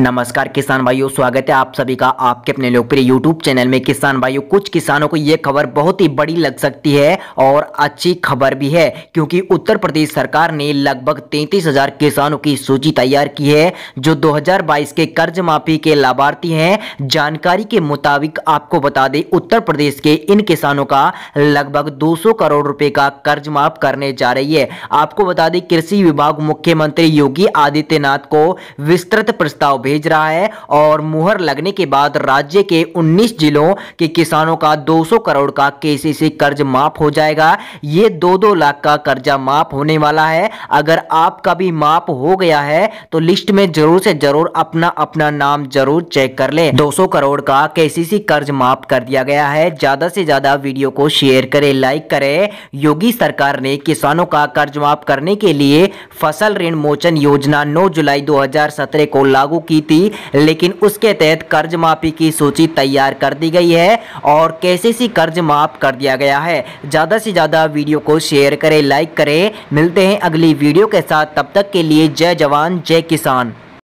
नमस्कार किसान भाइयों स्वागत है आप सभी का आपके अपने लोकप्रिय YouTube चैनल में किसान भाइयों कुछ किसानों को ये खबर बहुत ही बड़ी लग सकती है और अच्छी खबर भी है क्योंकि उत्तर प्रदेश सरकार ने लगभग 33,000 हजार किसानों की सूची तैयार की है जो 2022 के कर्ज माफी के लाभार्थी हैं जानकारी के मुताबिक आपको बता दें उत्तर प्रदेश के इन किसानों का लगभग दो करोड़ रुपये का कर्ज माफ करने जा रही है आपको बता दें कृषि विभाग मुख्यमंत्री योगी आदित्यनाथ को विस्तृत प्रस्ताव भेज रहा है और मुहर लगने के बाद राज्य के 19 जिलों के किसानों का 200 करोड़ का केसीसी कर्ज माफ हो जाएगा ये दो दो लाख का कर्जा माफ होने वाला है अगर आपका भी माफ हो गया है तो लिस्ट में जरूर से जरूर अपना अपना नाम जरूर चेक कर ले दो करोड़ का के कर्ज माफ कर दिया गया है ज्यादा से ज्यादा वीडियो को शेयर करे लाइक करे योगी सरकार ने किसानों का कर्ज माफ करने के लिए फसल ऋण मोचन योजना 9 जुलाई 2017 को लागू की की थी लेकिन उसके तहत कर्ज माफी की सूची तैयार कर दी गई है और कैसे सी कर्ज माफ कर दिया गया है ज़्यादा से ज़्यादा वीडियो को शेयर करें लाइक करें मिलते हैं अगली वीडियो के साथ तब तक के लिए जय जवान जय किसान